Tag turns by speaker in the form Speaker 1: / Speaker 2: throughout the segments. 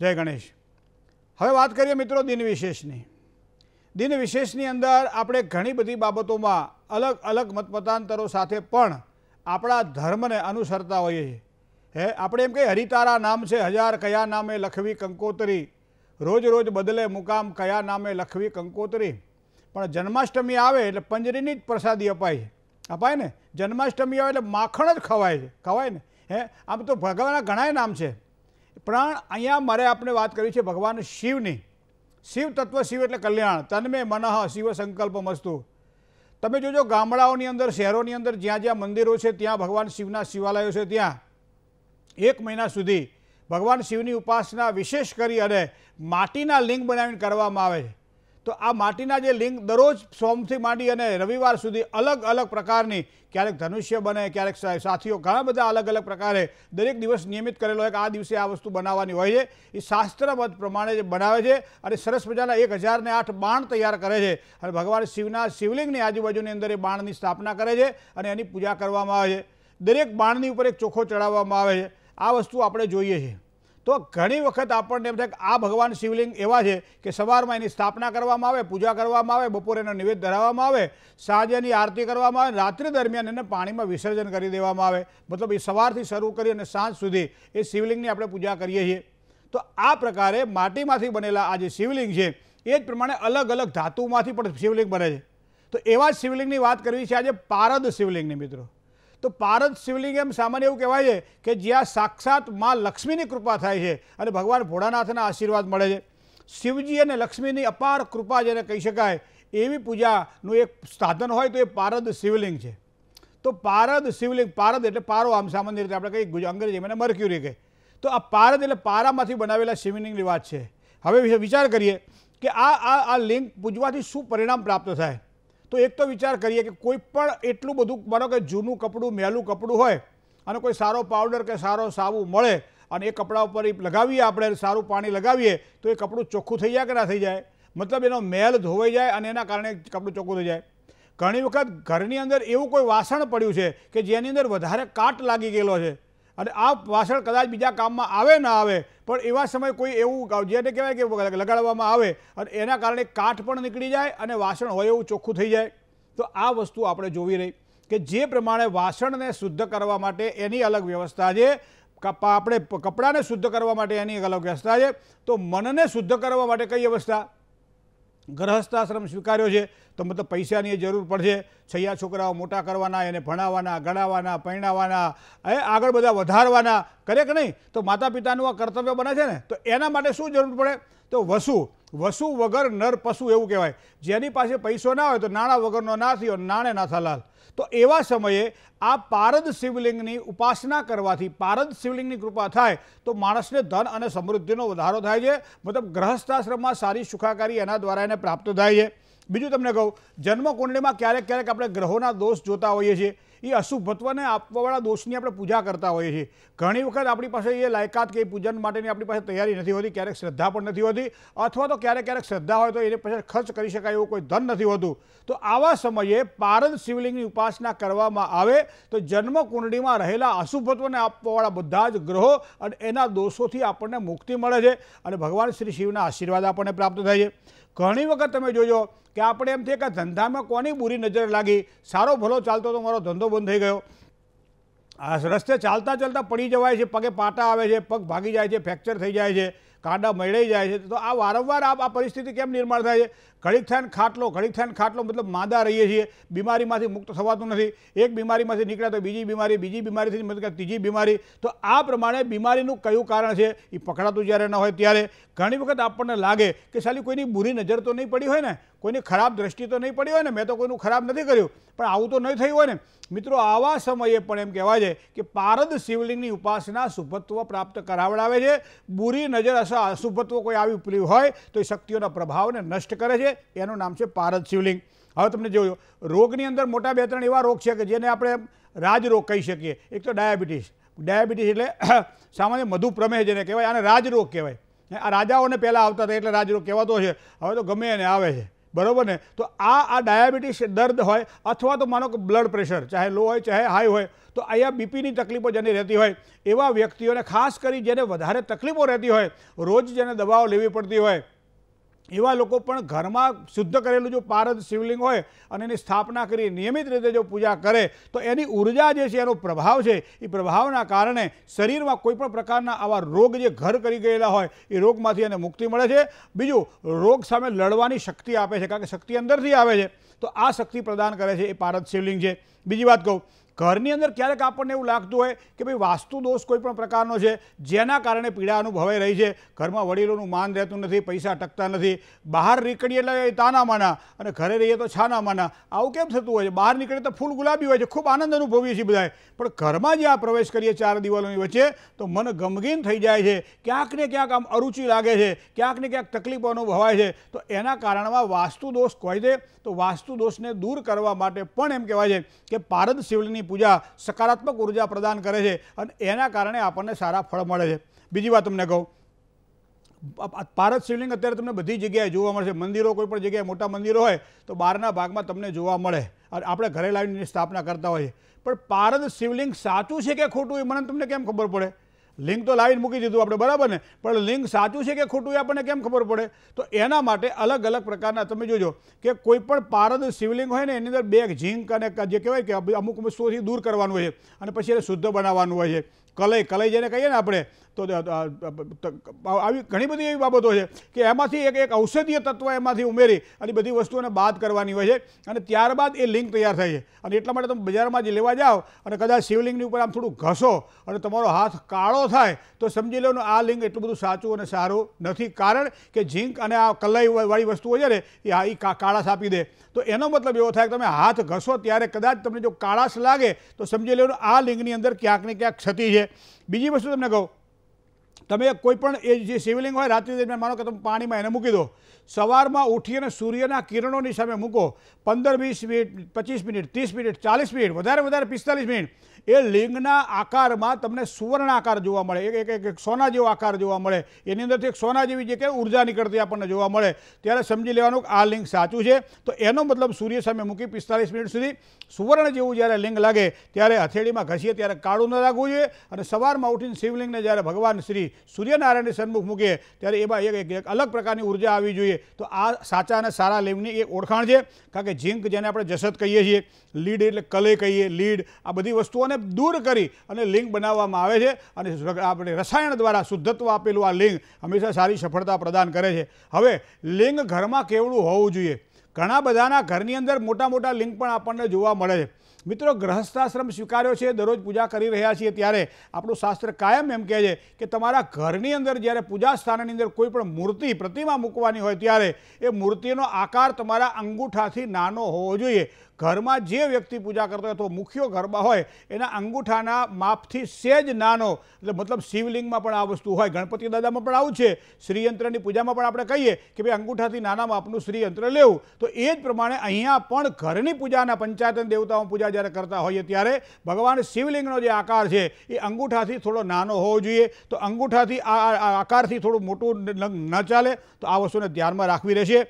Speaker 1: જય ગણેશ હવે વાત કરીએ મિત્રો દિન વિશેષની દિન વિશેષની અંદર આપણે ઘણી બધી બાબતોમાં અલગ અલગ મતમતાંતરો સાથે પણ આપણા ધર્મને અનુસરતા હોઈએ છીએ હે આપણે એમ કહીએ હરિતારા નામ છે હજાર કયા નામે લખવી કંકોતરી રોજ રોજ બદલે મુકામ કયા નામે લખવી કંકોતરી પણ જન્માષ્ટમી આવે એટલે પંજરીની જ પ્રસાદી અપાય છે અપાય ને જન્માષ્ટમી આવે એટલે માખણ જ ખવાય છે ખવાય ને હે આમ તો ભગવાનના ઘણાય નામ છે પ્રાણ અહીંયા મારે આપણે વાત કરી છે ભગવાન શિવની શિવ તત્વ શિવ એટલે કલ્યાણ તન્મે મનઃ શિવ સંકલ્પ મસ્તુ તમે જોજો ગામડાઓની અંદર શહેરોની અંદર જ્યાં જ્યાં મંદિરો છે ત્યાં ભગવાન શિવના શિવાલયો છે ત્યાં એક મહિના સુધી ભગવાન શિવની ઉપાસના વિશેષ કરી અને માટીના લિંગ બનાવીને કરવામાં આવે છે તો આ માટીના જે લિંગ દરરોજ સોમથી માંડી અને રવિવાર સુધી અલગ અલગ પ્રકારની ક્યારેક ધનુષ્ય બને ક્યારેક સાથીઓ ઘણા બધા અલગ અલગ પ્રકારે દરેક દિવસ નિયમિત કરેલો હોય કે આ દિવસે આ વસ્તુ બનાવવાની હોય છે એ શાસ્ત્ર મત પ્રમાણે જે બનાવે છે અને સરસ મજાના એક હજારને આઠ બાણ તૈયાર કરે છે અને ભગવાન શિવના શિવલિંગની આજુબાજુની અંદર એ બાણની સ્થાપના કરે છે અને એની પૂજા કરવામાં આવે છે દરેક બાણની ઉપર એક ચોખ્ખો ચડાવવામાં આવે છે આ વસ્તુ આપણે જોઈએ છીએ તો ઘણી વખત આપણને એમ થાય કે આ ભગવાન શિવલિંગ એવા છે કે સવારમાં એની સ્થાપના કરવામાં આવે પૂજા કરવામાં આવે બપોરે એનો નિવેદ ધરાવવામાં આવે સાંજે એની આરતી કરવામાં આવે રાત્રિ દરમિયાન એને પાણીમાં વિસર્જન કરી દેવામાં આવે મતલબ એ સવારથી શરૂ કરી અને સાંજ સુધી એ શિવલિંગની આપણે પૂજા કરીએ છીએ તો આ પ્રકારે માટીમાંથી બનેલા આ જે શિવલિંગ છે એ જ પ્રમાણે અલગ અલગ ધાતુમાંથી પણ શિવલિંગ બને છે તો એવા શિવલિંગની વાત કરવી છે આજે પારદ શિવલિંગની મિત્રો તો પારદ શિવલિંગ એમ સામાન્ય એવું કહેવાય છે કે જ્યાં સાક્ષાત મા લક્ષ્મીની કૃપા થાય છે અને ભગવાન ભોળાનાથના આશીર્વાદ મળે છે શિવજી અને લક્ષ્મીની અપાર કૃપા જેને કહી શકાય એવી પૂજાનું એક સાધન હોય તો એ પારદ શિવલિંગ છે તો પારદ શિવલિંગ પારદ એટલે પારો આમ સામાન્ય રીતે આપણે કહીએ અંગ્રેજી મને મર્ક્યુરી કહે તો આ પારદ એટલે પારામાંથી બનાવેલા શિવલિંગની વાત છે હવે વિચાર કરીએ કે આ આ લિંગ પૂજવાથી શું પરિણામ પ્રાપ્ત થાય તો એક તો વિચાર કરીએ કે કોઈ પણ એટલું બધું માનો કે જૂનું કપડું મહેલું કપડું હોય અને કોઈ સારો પાવડર કે સારો સાબુ મળે અને એ કપડા ઉપર લગાવીએ આપણે સારું પાણી લગાવીએ તો એ કપડું ચોખ્ખું થઈ જાય કે ના થઈ જાય મતલબ એનો મેલ ધોવાઈ જાય અને એના કારણે કપડું ચોખ્ખું થઈ જાય ઘણી વખત ઘરની અંદર એવું કોઈ વાસણ પડ્યું છે કે જેની અંદર વધારે કાટ લાગી ગયેલો છે અને આ વાસણ કદાચ બીજા કામમાં આવે ના આવે પણ એવા સમયે કોઈ એવું જેને કહેવાય કે લગાડવામાં આવે અને એના કારણે કાઠ પણ નીકળી જાય અને વાસણ હોય એવું ચોખ્ખું થઈ જાય તો આ વસ્તુ આપણે જોવી રહી કે જે પ્રમાણે વાસણને શુદ્ધ કરવા માટે એની અલગ વ્યવસ્થા છે આપણે કપડાને શુદ્ધ કરવા માટે એની અલગ વ્યવસ્થા છે તો મનને શુદ્ધ કરવા માટે કઈ વ્યવસ્થા ગ્રહસ્થાશ્રમ સ્વીકાર્યો છે તો મતલબ પૈસાની જરૂર પડશે છૈયા છોકરાઓ મોટા કરવાના એને ભણાવવાના ગણાવવાના પરણાવવાના એ આગળ બધા વધારવાના કરે કે નહીં તો માતા પિતાનું આ કર્તવ્ય બને છે ને તો એના માટે શું જરૂર પડે તો વસુ વસુ વગર નર પશુ એવું કહેવાય જેની પાસે પૈસો ના હોય તો નાણાં વગરનો ના થયો નાણે નાથાલાલ તો એવા સમયે આ પારદ શિવલિંગની ઉપાસના કરવાથી પારદ શિવલિંગની કૃપા થાય તો માણસને ધન અને સમૃદ્ધિનો વધારો થાય છે મતલબ ગ્રહસ્થાશ્રમમાં સારી સુખાકારી એના દ્વારા એને પ્રાપ્ત થાય છે બીજું તમને કહું જન્મકુંડળીમાં ક્યારેક ક્યારેક આપણે ગ્રહોના દોષ જોતા હોઈએ છીએ એ અશુભત્વને આપવાવાળા દોષની આપણે પૂજા કરતા હોઈએ છીએ ઘણી વખત આપણી પાસે એ લાયકાત કે પૂજન માટેની આપણી પાસે તૈયારી નથી હોતી ક્યારેક શ્રદ્ધા પણ નથી હોતી અથવા તો ક્યારેક ક્યારેક શ્રદ્ધા હોય તો એને પાછળ ખર્ચ કરી શકાય એવું કોઈ ધન નથી હોતું તો આવા સમયે પારદ શિવલિંગની ઉપાસના કરવામાં આવે તો જન્મકુંડળીમાં રહેલા અશુભત્વને આપવાવાળા બધા જ ગ્રહો અને એના દોષોથી આપણને મુક્તિ મળે છે અને ભગવાન શ્રી શિવના આશીર્વાદ આપણને પ્રાપ્ત થાય છે ઘણી વખત તમે જોજો કે આપણે એમ થઈએ કે ધંધામાં કોની બુરી નજર લાગી સારો ભલો ચાલતો તો મારો ધંધો બંધ થઈ ગયો આ રસ્તે ચાલતા ચાલતા પડી જવાય છે પગે પાટા આવે છે પગ ભાગી જાય છે ફ્રેક્ચર થઈ જાય છે કાંડા મળી જાય છે તો આ વારંવાર આ પરિસ્થિતિ કેમ નિર્માણ થાય છે ઘડીક થાય ખાટલો ઘડીક થાય ખાટલો મતલબ માદા રહીએ છીએ બીમારીમાંથી મુક્ત થવાતું નથી એક બીમારીમાંથી નીકળ્યા તો બીજી બીમારી બીજી બીમારીથી મતલબ ત્રીજી બીમારી તો આ પ્રમાણે બીમારીનું કયું કારણ છે એ પકડાતું જ્યારે ન હોય ત્યારે ઘણી વખત આપણને લાગે કે સાલી કોઈની બુરી નજર તો નહીં પડી હોય ને કોઈની ખરાબ દ્રષ્ટિ તો નહીં પડી હોય ને મેં તો કોઈનું ખરાબ નથી કર્યું પણ આવું તો નહીં થયું હોય ને મિત્રો આવા સમયે પણ એમ કહેવાય છે કે પારદ શિવલિંગની ઉપાસના શુભત્વ પ્રાપ્ત કરાવડાવે છે બુરી નજર અથવા અશુભત્વ કોઈ આવી ઉપર્યું હોય તો એ શક્તિઓના પ્રભાવને નષ્ટ કરે છે એનું નામ છે પારદ શિવલિંગ હવે તમને જોયો રોગની અંદર મોટા બે ત્રણ એવા રોગ છે કે જેને આપણે રાજરોગ કહી શકીએ એક તો ડાયાબિટીસ ડાયાબિટીસ એટલે સામાન્ય મધુપ્રમેહ જેને કહેવાય આને રાજરોગ કહેવાય આ રાજાઓને પહેલાં આવતા હતા એટલે રાજરોગ કહેવાતો છે હવે તો ગમે એને આવે છે બરાબર ને તો આ આ ડાયાબિટીસ દર્દ હોય અથવા તો માનો કે બ્લડ પ્રેશર ચાહે લો હોય ચાહે હાઈ હોય તો અહીંયા બીપીની તકલીફો જેની રહેતી હોય એવા વ્યક્તિઓને ખાસ કરી જેને વધારે તકલીફો રહેતી હોય રોજ જેને દવાઓ લેવી પડતી હોય એવા લોકો પણ ઘરમાં શુદ્ધ કરેલું જો પારદ શિવલિંગ હોય અને એની સ્થાપના કરી નિયમિત રીતે જો પૂજા કરે તો એની ઉર્જા જે છે એનો પ્રભાવ છે એ પ્રભાવના કારણે શરીરમાં કોઈપણ પ્રકારના આવા રોગ જે ઘર કરી ગયેલા હોય એ રોગમાંથી એને મુક્તિ મળે છે બીજું રોગ સામે લડવાની શક્તિ આપે છે કારણ કે શક્તિ અંદરથી આવે છે તો આ શક્તિ પ્રદાન કરે છે એ પારદ શિવલિંગ છે બીજી વાત કહું ઘરની અંદર ક્યારેક આપણને એવું લાગતું હોય કે ભાઈ વાસ્તુ દોષ કોઈ પણ પ્રકારનો છે જેના કારણે પીડા અનુભવાઈ રહી છે ઘરમાં વડીલોનું માન રહેતું નથી પૈસા ટકતા નથી બહાર નીકળીએ એટલે તાના માના અને ઘરે રહીએ તો છાના માના આવું કેમ થતું હોય છે બહાર નીકળીએ તો ફૂલ ગુલાબી હોય છે ખૂબ આનંદ અનુભવીએ છીએ બધાએ પણ ઘરમાં જે આ પ્રવેશ કરીએ ચાર દિવાલોની વચ્ચે તો મન ગમગીન થઈ જાય છે ક્યાંક ને ક્યાંક આમ અરુચિ લાગે છે ક્યાંક ને ક્યાંક તકલીફ અનુભવાય છે તો એના કારણમાં વાસ્તુ દોષ કહી છે તો વાસ્તુ દોષને દૂર કરવા માટે પણ એમ કહેવાય છે કે પારદ શિવલની પૂજા સકારાત્મક ઉર્જા પ્રદાન કરે છે અને એના કારણે આપણને સારા ફળ મળે છે બીજી વાત તમને કહું ભારત શિવલિંગ અત્યારે તમને બધી જગ્યાએ જોવા મળશે મંદિરો કોઈ પણ જગ્યાએ મોટા મંદિરો હોય તો બહારના ભાગમાં તમને જોવા મળે અને આપણે ઘરે લાવીને સ્થાપના કરતા હોઈએ પણ પારદ શિવલિંગ સાચું છે કે ખોટું એ મને તમને કેમ ખબર પડે લિંક તો લાવીને મૂકી દીધું આપણે બરાબર ને પણ લિંક સાચું છે કે ખોટું એ આપણને કેમ ખબર પડે તો એના માટે અલગ અલગ પ્રકારના તમે જોજો કે કોઈ પણ પારદ શિવલિંગ હોય ને એની અંદર બે ઝીંક અને જે કહેવાય કે અમુક અમુક સોથી દૂર કરવાનું હોય છે અને પછી એને શુદ્ધ બનાવવાનું હોય છે કલઈ કલઈ જેને કહીએ ને આપણે તો આવી ઘણી બધી એવી બાબતો છે કે એમાંથી એક એક ઔષધીય તત્વ એમાંથી ઉમેરી અને બધી વસ્તુઓને બાદ કરવાની હોય છે અને ત્યારબાદ એ લિંક તૈયાર થાય છે અને એટલા માટે તમે બજારમાં જે લેવા જાઓ અને કદાચ શિવલિંગની ઉપર આમ થોડું ઘસો અને તમારો હાથ કાળો થાય તો સમજી લો આ લિંગ એટલું બધું સાચું અને સારું નથી કારણ કે ઝીંક અને આ કલાઈવાળી વસ્તુઓ છે ને એ આ કાળાશ આપી દે તો એનો મતલબ એવો થાય કે તમે હાથ ઘસો ત્યારે કદાચ તમને જો કાળાશ લાગે તો સમજી લેવાનું આ લિંગની અંદર ક્યાંક ને ક્યાંક ક્ષતિ છે બીજી વસ્તુ તમને કહું તમે કોઈ પણ એ જે શિવલિંગ હોય રાત્રિ દરમિયાન માનો કે તમે પાણીમાં એને મૂકી દો સવારમાં ઉઠી અને સૂર્યના કિરણોની સામે મૂકો પંદર વીસ મિનિટ પચીસ મિનિટ ત્રીસ મિનિટ ચાલીસ મિનિટ વધારે વધારે પિસ્તાલીસ મિનિટ એ લિંગના આકારમાં તમને સુવર્ણ આકાર જોવા મળે એક એક એક સોના જેવો આકાર જોવા મળે એની અંદરથી એક સોના જેવી જે કે ઉર્જા નીકળતી આપણને જોવા મળે ત્યારે સમજી લેવાનું કે આ લિંગ સાચું છે તો એનો મતલબ સૂર્ય સામે મૂકી પિસ્તાલીસ મિનિટ સુધી સુવર્ણ જેવું જ્યારે લિંગ લાગે ત્યારે હથેળીમાં ઘસીએ ત્યારે કાળું ન લાગવું જોઈએ અને સવારમાં ઉઠીને શિવલિંગને જ્યારે ભગવાન શ્રી સૂર્યનારાયણને સન્મુખ મૂકીએ ત્યારે એમાં એક એક અલગ પ્રકારની ઉર્જા આવવી જોઈએ તો આ સાચા અને સારા લીમની એક ઓળખાણ છે કારણ કે ઝીંક જેને આપણે જસત કહીએ છીએ લીડ એટલે કલે કહીએ લીડ આ બધી વસ્તુઓને દૂર કરી અને લિંગ બનાવવામાં આવે છે અને આપણે રસાયણ દ્વારા શુદ્ધત્વ આપેલું આ લિંગ હંમેશા સારી સફળતા પ્રદાન કરે છે હવે લિંગ ઘરમાં કેવડું હોવું જોઈએ ઘણા બધાના ઘરની અંદર મોટા મોટા લિંગ પણ આપણને જોવા મળે છે મિત્રો ગ્રહસ્થાશ્રમ સ્વીકાર્યો છે દરરોજ પૂજા કરી રહ્યા છીએ ત્યારે આપણું શાસ્ત્ર કાયમ એમ કહે છે કે તમારા ઘરની અંદર જ્યારે પૂજા સ્થાનની અંદર કોઈ પણ મૂર્તિ પ્રતિમા મૂકવાની હોય ત્યારે એ મૂર્તિનો આકાર તમારા અંગૂઠાથી નાનો હોવો જોઈએ ઘરમાં જે વ્યક્તિ પૂજા કરતો હોય તો મુખ્યો ગરબા હોય એના અંગૂઠાના માપથી સેજ નાનો એટલે મતલબ શિવલિંગમાં પણ આ વસ્તુ હોય ગણપતિ દાદામાં પણ આવું છે શ્રીયંત્રની પૂજામાં પણ આપણે કહીએ કે ભાઈ અંગૂઠાથી નાના માપનું શ્રીયંત્ર લેવું તો એ જ પ્રમાણે અહીંયા પણ ઘરની પૂજાના પંચાયતન દેવતાઓ પૂજા પૂજા જ્યારે કરતા હોઈએ ત્યારે ભગવાન શિવલિંગનો જે આકાર છે એ અંગૂઠાથી થોડો નાનો હોવો જોઈએ તો અંગૂઠાથી આ આકારથી થોડું મોટું ન ચાલે તો આ વસ્તુને ધ્યાનમાં રાખવી રહેશે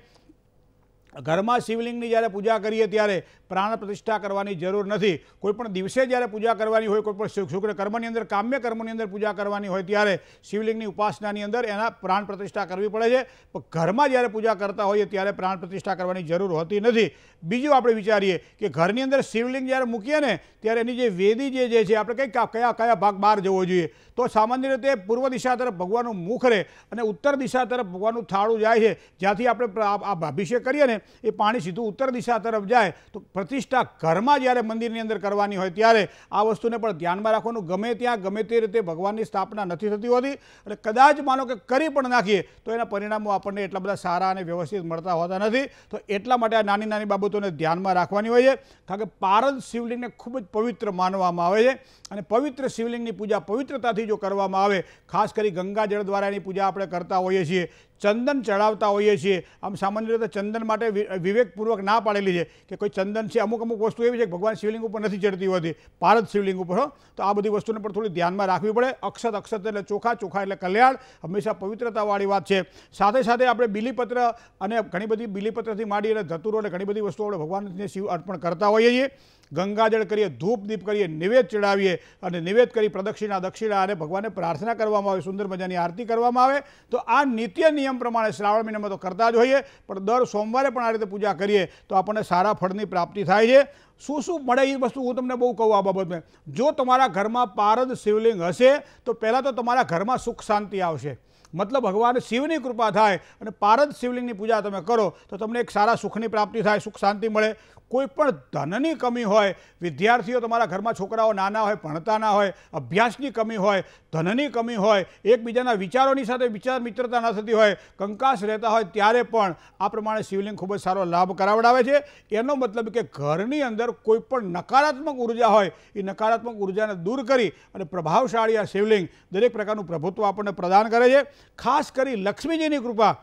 Speaker 1: ઘરમાં શિવલિંગની જ્યારે પૂજા કરીએ ત્યારે પ્રાણ પ્રતિષ્ઠા કરવાની જરૂર નથી કોઈપણ દિવસે જ્યારે પૂજા કરવાની હોય કોઈપણ શુક્ર કર્મની અંદર કામ્ય કર્મની અંદર પૂજા કરવાની હોય ત્યારે શિવલિંગની ઉપાસનાની અંદર એના પ્રાણ પ્રતિષ્ઠા કરવી પડે છે પણ ઘરમાં જ્યારે પૂજા કરતા હોઈએ ત્યારે પ્રાણ પ્રતિષ્ઠા કરવાની જરૂર હોતી નથી બીજું આપણે વિચારીએ કે ઘરની અંદર શિવલિંગ જ્યારે મૂકીએ ને ત્યારે એની જે વેદી જે જે છે આપણે કઈ કયા કયા ભાગ બહાર જવો જોઈએ તો સામાન્ય રીતે પૂર્વ દિશા તરફ ભગવાનનું મુખ રહે અને ઉત્તર દિશા તરફ ભગવાનનું થાળું જાય છે જ્યાંથી આપણે અભિષેક કરીએ ને એ પાણી સીધું ઉત્તર દિશા તરફ જાય તો પ્રતિષ્ઠા ઘરમાં જ્યારે મંદિરની અંદર કરવાની હોય ત્યારે આ વસ્તુને પણ ધ્યાનમાં રાખવાનું ગમે ત્યાં ગમે તે રીતે ભગવાનની સ્થાપના નથી થતી હોતી અને કદાચ માનો કે કરી પણ નાખીએ તો એના પરિણામો આપણને એટલા બધા સારા અને વ્યવસ્થિત મળતા હોતા નથી તો એટલા માટે આ નાની નાની બાબતોને ધ્યાનમાં રાખવાની હોય છે કારણ કે પારદ શિવલિંગને ખૂબ જ પવિત્ર માનવામાં આવે છે અને પવિત્ર શિવલિંગની પૂજા પવિત્રતાથી જો કરવામાં આવે ખાસ કરી ગંગાજળ દ્વારા એની પૂજા આપણે કરતા હોઈએ છીએ ચંદન ચડાવતા હોઈએ છીએ આમ સામાન્ય રીતે ચંદન માટે વિવેકપૂર્વક ના પાડેલી છે કે કોઈ ચંદન છે અમુક અમુક વસ્તુ એવી છે કે ભગવાન શિવલિંગ ઉપર નથી ચડતી હોતી ભારત શિવલિંગ ઉપર તો આ બધી વસ્તુને પણ થોડી ધ્યાનમાં રાખવી પડે અક્ષત અક્ષત એટલે ચોખા ચોખા એટલે કલ્યાણ હંમેશા પવિત્રતાવાળી વાત છે સાથે સાથે આપણે બિલીપત્ર અને ઘણી બધી બિલીપત્રથી માંડી અને ધતુરો એટલે ઘણી બધી વસ્તુઓ આપણે ભગવાનને શિવ અર્પણ કરતા હોઈએ છીએ ગંગાજળ કરીએ ધૂપ દીપ કરીએ નિવેદ ચડાવીએ અને નિવેદ કરી પ્રદક્ષિણા દક્ષિણા અને ભગવાનને પ્રાર્થના કરવામાં આવે સુંદર મજાની આરતી કરવામાં આવે તો આ નિત્ય નિયમ પ્રમાણે શ્રાવણ મહિનામાં તો કરતા જ હોઈએ પણ દર સોમવારે પણ આ રીતે પૂજા કરીએ તો આપણને સારા ફળની પ્રાપ્તિ થાય છે શું શું મળે એ વસ્તુ હું તમને બહુ કહું આ બાબતમાં જો તમારા ઘરમાં પારદ શિવલિંગ હશે તો પહેલાં તો તમારા ઘરમાં સુખ શાંતિ આવશે મતલબ ભગવાન શિવની કૃપા થાય અને પારદ શિવલિંગની પૂજા તમે કરો તો તમને એક સારા સુખની પ્રાપ્તિ થાય સુખ શાંતિ મળે કોઈ પણ ધનની કમી હોય વિદ્યાર્થીઓ તમારા ઘરમાં છોકરાઓ નાના હોય ભણતા ના હોય અભ્યાસની કમી હોય ધનની કમી હોય એકબીજાના વિચારોની સાથે વિચાર મિત્રતા ના થતી હોય કંકાશ રહેતા હોય ત્યારે પણ આ પ્રમાણે શિવલિંગ ખૂબ જ સારો લાભ કરાવડાવે છે એનો મતલબ કે ઘરની અંદર કોઈ પણ નકારાત્મક ઉર્જા હોય એ નકારાત્મક ઉર્જાને દૂર કરી અને પ્રભાવશાળી આ શિવલિંગ દરેક પ્રકારનું પ્રભુત્વ આપણને પ્રદાન કરે છે ખાસ કરી લક્ષ્મીજીની કૃપા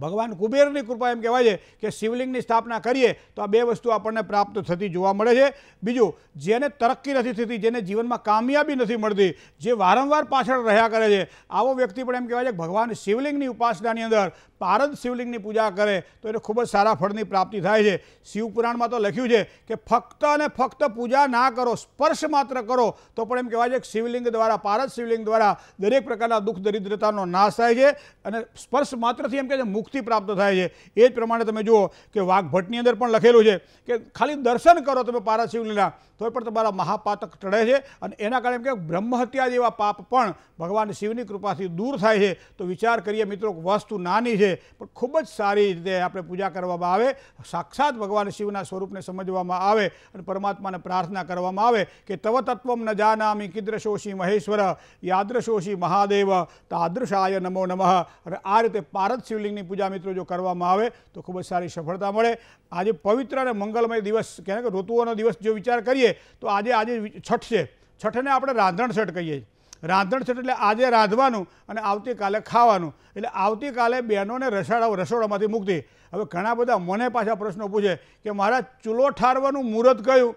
Speaker 1: ભગવાન કુબેરની કૃપા એમ કહેવાય છે કે શિવલિંગની સ્થાપના કરીએ તો આ બે વસ્તુ આપણને પ્રાપ્ત થતી જોવા મળે છે બીજું જેને તરક્કી નથી થતી જેને જીવનમાં કામયાબી નથી મળતી જે વારંવાર પાછળ રહ્યા કરે છે આવો વ્યક્તિ પણ એમ કહેવાય છે કે ભગવાન શિવલિંગની ઉપાસનાની અંદર પારદ શિવલિંગની પૂજા કરે તો એને ખૂબ જ સારા ફળની પ્રાપ્તિ થાય છે શિવપુરાણમાં તો લખ્યું છે કે ફક્ત અને ફક્ત પૂજા ના કરો સ્પર્શ માત્ર કરો તો પણ એમ કહેવાય છે કે શિવલિંગ દ્વારા પારદ શિવલિંગ દ્વારા દરેક પ્રકારના દુઃખ દરિદ્રતાનો નાશ થાય છે અને સ્પર્શ માત્રથી એમ કહે છે મુક્તિ પ્રાપ્ત થાય છે એ જ પ્રમાણે તમે જુઓ કે વાઘભટ્ટની અંદર પણ લખેલું છે કે ખાલી દર્શન કરો તમે પારાશિવલીલા તો પણ તમારા મહાપાતક ટળે છે અને એના કારણે કે બ્રહ્મહત્યા જેવા પાપ પણ ભગવાન શિવની કૃપાથી દૂર થાય છે તો વિચાર કરીએ મિત્રો વસ્તુ નાની છે પણ ખૂબ જ સારી રીતે આપણે પૂજા કરવામાં આવે સાક્ષાત ભગવાન શિવના સ્વરૂપને સમજવામાં આવે અને પરમાત્માને પ્રાર્થના કરવામાં આવે કે તવ તત્વમ ન જાનામી કિદ્રશોષી મહેશ્વર યાદ્રશોષી મહાદેવ તાદૃશાય નમો નમઃ અને આ રીતે પારદ શિવલિંગની પૂજા મિત્રો જો કરવામાં આવે તો ખૂબ જ સારી સફળતા મળે આજે પવિત્ર અને મંગલમય દિવસ કહેવાય કે ઋતુઓનો દિવસ જો વિચાર કરીએ તો આજે આજે છઠ છે છઠને આપણે રાંધણછઠ કહીએ છીએ રાંધણ એટલે આજે રાંધવાનું અને આવતીકાલે ખાવાનું એટલે આવતીકાલે બહેનોને રસોડા રસોડામાંથી મૂકતી હવે ઘણા બધા મને પાછા પ્રશ્નો પૂછે કે મારા ચૂલો ઠારવાનું મુહૂર્ત કયું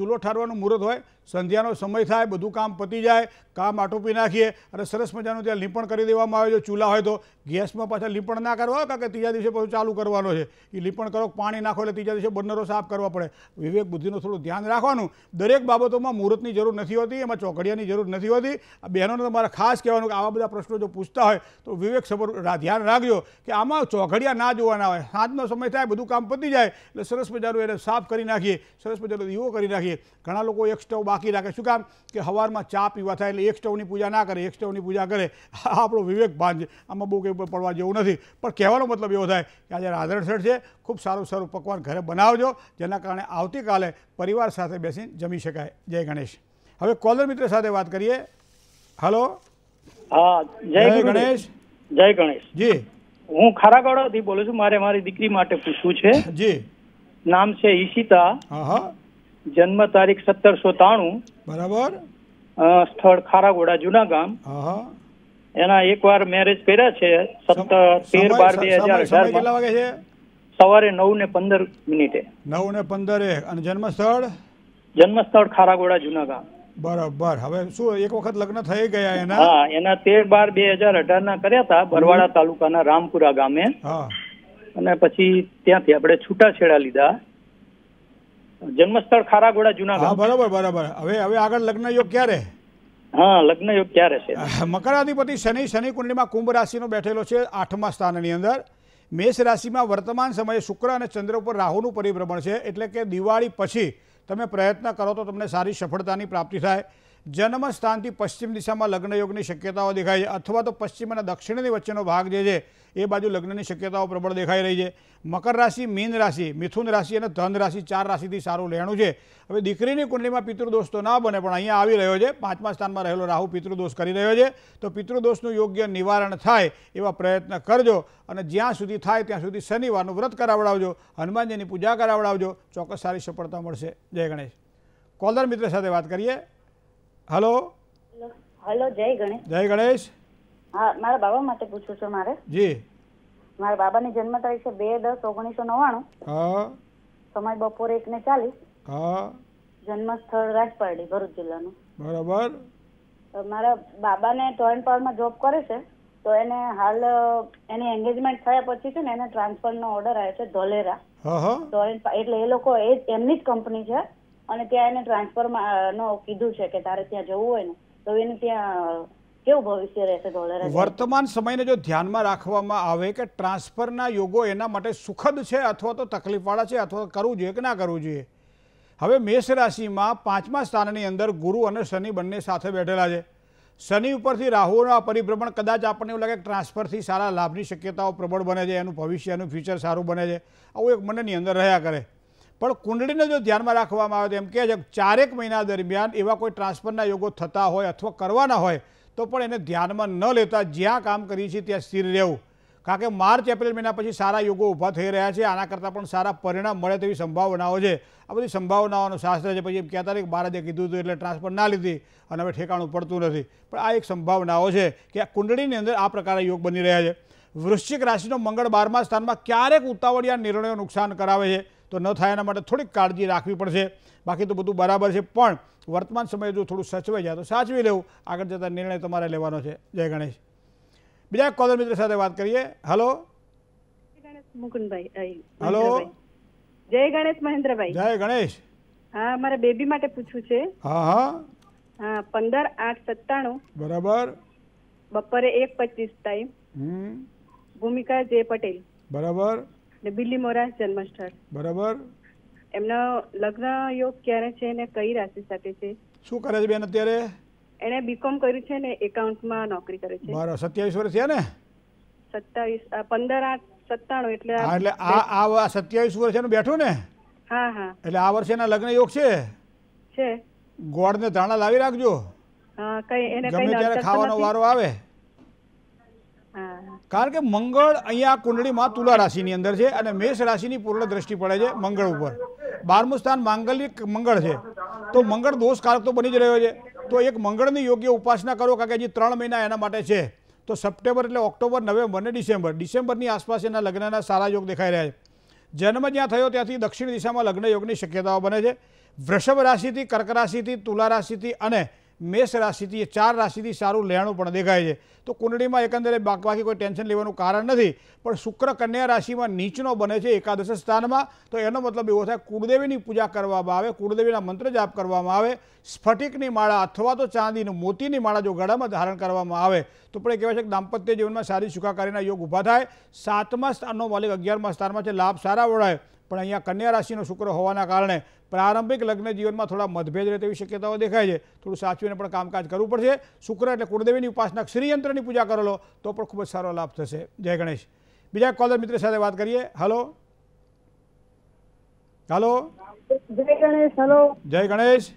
Speaker 1: ચૂલો ઠારવાનું મુહૂર્ત હોય સંધ્યાનો સમય થાય બધું કામ પતી જાય કામ આટોપી નાખીએ અને સરસ મજાનું ત્યાં લીંપણ કરી દેવામાં આવે જો ચૂલા હોય તો ગેસમાં પાછા લીંપણ ના કરવા કારણ કે ત્રીજા દિવસે પછી ચાલુ કરવાનો છે એ લીંપણ કરો પાણી નાખો એટલે ત્રીજા દિવસે બર્નરો સાફ કરવા પડે વિવેક બુદ્ધિનું થોડું ધ્યાન રાખવાનું દરેક બાબતોમાં મુહૂર્તની જરૂર નથી હોતી એમાં ચોકડિયાની જરૂર નથી હોતી આ બહેનોને તમારે ખાસ કહેવાનું કે આવા બધા પ્રશ્નો જો પૂછતા હોય તો વિવેક સબર ધ્યાન રાખજો કે આમાં ચોઘડિયા ના જોવાના હોય સાંજનો સમય થાય બધું કામ પતી જાય એટલે સરસ મજાનું એને સાફ કરી નાખીએ સરસ મજાનો દીવો કરી નાખીએ ઘણા લોકો એક સ્ટવ બાકી રાખે શું કામ કે હવારમાં ચા પીવા થાય એટલે એક સ્ટવની પૂજા ના કરે એક સ્ટવની પૂજા કરે આ આપણો વિવેક ભાન છે આમાં બહુ કંઈ પડવા જેવું નથી પણ કહેવાનો મતલબ એવો થાય કે આજે રાધણ છે ખૂબ સારું સારું પકવાન ઘરે બનાવજો જેના કારણે આવતીકાલે પરિવાર સાથે બેસીને જમી શકાય જય ગણેશ હવે કોલર મિત્ર સાથે વાત કરીએ હલો હા જય ગણેશ જય ગણેશ જી હું ખરાગોડા થી બોલું છું મારે મારી દીકરી માટે પૂછવું છે જી નામ છે ઈશિતા જન્મ તારીખ સત્તરસો ત્રાણું બરાબર
Speaker 2: સ્થળ ખારાગોડા જુના ગામ એના એક વાર મેરેજ કર્યા છે સત્તર તેર બાર બે હજાર અઢાર
Speaker 1: સવારે નવ ને પંદર મિનિટે નવ ને પંદરે અને જન્મ સ્થળ જન્મ સ્થળ ખારાગોડા જુના ગામ બરાબર હવે શું એક વખત લગ્ન થઈ ગયા એના હા એના તેર બાર બે હજાર અઢાર ના કર્યા હતા ભરવાડા તાલુકાના રામપુરા ગામે
Speaker 2: અને પછી ત્યાંથી આપણે છૂટાછેડા લીધા
Speaker 1: જન્મસ્થળ ખારાગોડા જુનાગઢ બરાબર બરાબર હવે હવે આગળ લગ્ન યોગ ક્યારે હા લગ્ન યોગ ક્યારે છે મકરાધિપતિ શનિ શનિ કુંડલીમાં કુંભ રાશિનો બેઠેલો છે આઠમા સ્થાનની અંદર મેષ રાશિમાં વર્તમાન સમયે શુક્ર અને ચંદ્ર ઉપર રાહુનું પરિભ્રમણ છે એટલે કે દિવાળી પછી તમે પ્રયત્ન કરો તો તમને સારી સફળતાની પ્રાપ્તિ થાય જન્મ સ્થાનથી પશ્ચિમ દિશામાં લગ્નયોગની શક્યતાઓ દેખાય છે અથવા તો પશ્ચિમ અને દક્ષિણની વચ્ચેનો ભાગ જે છે એ બાજુ લગ્નની શક્યતાઓ પ્રબળ દેખાઈ રહી છે મકર રાશિ મીન રાશિ મિથુન રાશિ અને ધન રાશિ ચાર રાશિથી સારું લેણું છે હવે દીકરીની કુંડલીમાં પિતૃદોષ તો ના બને પણ અહીંયા આવી રહ્યો છે પાંચમા સ્થાનમાં રહેલો રાહુ પિતૃદોષ કરી રહ્યો છે તો પિતૃદોષનું યોગ્ય નિવારણ થાય એવા પ્રયત્ન કરજો અને જ્યાં સુધી થાય ત્યાં સુધી શનિવારનું વ્રત કરાવડાવજો હનુમાનજીની પૂજા કરાવડાવજો ચોક્કસ સારી સફળતા મળશે જય ગણેશ કોલર મિત્ર સાથે વાત કરીએ હલો
Speaker 2: હલો જય ગણેશ જય ગણેશ હા મારા બાબા માટે પૂછવું છે મારે જી મારા બાબાની જન્મ તારીખ છે બે દસ ઓગણીસો નવ્વાણું હા સમય બપોરે એક ને ચાલીસ હા જન્મ સ્થળ રાજપારડી ભરૂચ જિલ્લાનું બરાબર મારા બાબાને ટોરેન્ટ પાવરમાં જોબ કરે છે તો એને હાલ એની એન્ગેજમેન્ટ થયા પછી છે ને એને ટ્રાન્સફરનો ઓર્ડર આવ્યો છે ધોલેરા એટલે એ લોકો એ એમની જ કંપની છે અને ત્યાં એને ટ્રાન્સફર નો કીધું છે કે તારે ત્યાં જવું હોય ને તો એને ત્યાં કેવું
Speaker 1: વર્તમાન સમયને જો ધ્યાનમાં રાખવામાં આવે કે ટ્રાન્સફરના યોગો એના માટે સુખદ છે અથવા તો તકલીફવાળા છે અથવા કરવું જોઈએ કે ના કરવું જોઈએ હવે મેષ રાશિમાં પાંચમા સ્થાનની અંદર ગુરુ અને શનિ બંને સાથે બેઠેલા છે શનિ ઉપરથી રાહુના પરિભ્રમણ કદાચ આપણને એવું લાગે કે ટ્રાન્સફરથી સારા લાભની શક્યતાઓ પ્રબળ બને છે એનું ભવિષ્ય એનું ફ્યુચર સારું બને છે આવું એક મનની અંદર રહ્યા કરે પણ કુંડળીને જો ધ્યાનમાં રાખવામાં આવે તો એમ કે ચારેક મહિના દરમિયાન એવા કોઈ ટ્રાન્સફરના યોગો થતા હોય અથવા કરવાના હોય તો પણ એને ધ્યાનમાં ન લેતા જ્યાં કામ કરીએ છીએ ત્યાં સ્થિર રહેવું કારણ કે માર્ચ એપ્રિલ મહિના પછી સારા યોગો ઊભા થઈ રહ્યા છે આના કરતાં પણ સારા પરિણામ મળે તેવી સંભાવનાઓ છે આ બધી સંભાવનાઓનું શાસ્ત્ર છે પછી એમ કહેતા કે મહારાજે કીધું હતું એટલે ટ્રાન્સફર ના લીધી અને હવે ઠેકાણું પડતું નથી પણ આ એક સંભાવનાઓ છે કે આ કુંડળીની અંદર આ પ્રકારે યોગ બની રહ્યા છે વૃશ્ચિક રાશિનો મંગળ બારમા સ્થાનમાં ક્યારેક ઉતાવળિયા નિર્ણયો નુકસાન કરાવે છે તો ન થાય એના માટે થોડીક કાળજી રાખવી પડશે બાકી તો બધું બરાબર છે પણ વર્તમાન સમયે જો થોડું સચવાઈ જાય તો સાચવી લેવું આગળ જતા નિર્ણય તમારે લેવાનો છે જય ગણેશ બીજા કોલર મિત્ર સાથે વાત કરીએ હલો
Speaker 2: મુકુંદભાઈ હલો જય ગણેશ મહેન્દ્રભાઈ જય ગણેશ હા મારે બેબી માટે પૂછવું છે હા હા હા પંદર આઠ સત્તાણું બરાબર બપોરે એક પચીસ ટાઈમ ભૂમિકા જય પટેલ બરાબર ને બિલ્લી મોરા જન્મસ્થળ બરાબર એમનો લગ્ન યોગ ક્યારે છે ને કઈ રાશિ સાથે છે શું કરે છે બેન અત્યારે એને બીકોમ કર્યું છે ને એકાઉન્ટમાં નોકરી કરે છે
Speaker 1: બરાબર સત્યાવીસ વર્ષ થયા ને
Speaker 2: સત્યાવીસ પંદર આઠ સત્તાણું એટલે હા એટલે આ
Speaker 1: આ સત્યાવીસ વર્ષ બેઠું ને હા હા એટલે આ વર્ષે એના લગ્ન યોગ છે છે ને ધાણા લાવી રાખજો
Speaker 2: હા કઈ એને કઈ ખાવાનો વારો
Speaker 1: આવે હા કારણ કે મંગળ અહીંયા કુંડળીમાં તુલા રાશિની અંદર છે અને મેષ રાશિની પૂર્ણ દ્રષ્ટિ પડે છે મંગળ ઉપર બારમું સ્થાન માંગલિક મંગળ છે તો મંગળ દોષકારક તો બની જ રહ્યો છે તો એક મંગળની યોગ્ય ઉપાસના કરો કારણ કે હજી ત્રણ મહિના એના માટે છે તો સપ્ટેમ્બર એટલે ઓક્ટોબર નવેમ્બર અને ડિસેમ્બર ડિસેમ્બરની આસપાસ એના લગ્નના સારા યોગ દેખાઈ રહ્યા છે જન્મ જ્યાં થયો ત્યાંથી દક્ષિણ દિશામાં લગ્ન યોગની શક્યતાઓ બને છે વૃષભ રાશિથી કર્ક રાશિથી તુલા રાશિથી અને મેષ રાશિથી એ ચાર રાશિથી સારું લેણું પણ દેખાય છે તો કુંડળીમાં એકંદરે બાકી કોઈ ટેન્શન લેવાનું કારણ નથી પણ શુક્ર કન્યા રાશિમાં નીચનો બને છે એકાદશ સ્થાનમાં તો એનો મતલબ એવો થાય કુળદેવીની પૂજા કરવામાં આવે કુળદેવીના મંત્ર જાપ કરવામાં આવે સ્ફટિકની માળા અથવા તો ચાંદીની મોતીની માળા જો ગળામાં ધારણ કરવામાં આવે તો પણ એ કહેવાય છે કે દાંપત્ય જીવનમાં સારી સુખાકારીના યોગ ઊભા થાય સાતમા સ્થાનનો માલિક અગિયારમા સ્થાનમાં છે લાભ સારા વળાય પણ અહીંયા કન્યા રાશિનો શુક્ર હોવાના કારણે પ્રારંભિક લગ્ન જીવનમાં થોડા મતભેદ રહે તેવી શક્યતાઓ દેખાય છે થોડું સાચવીને પણ કામકાજ કરવું પડશે શુક્ર એટલે કુળદેવીની ઉપાસના શ્રીયંત્રની પૂજા કરો લો તો પણ ખૂબ જ સારો લાભ થશે જય ગણેશ બીજા કોલર મિત્ર સાથે વાત કરીએ હલો હલો જય ગણેશ હલો જય ગણેશ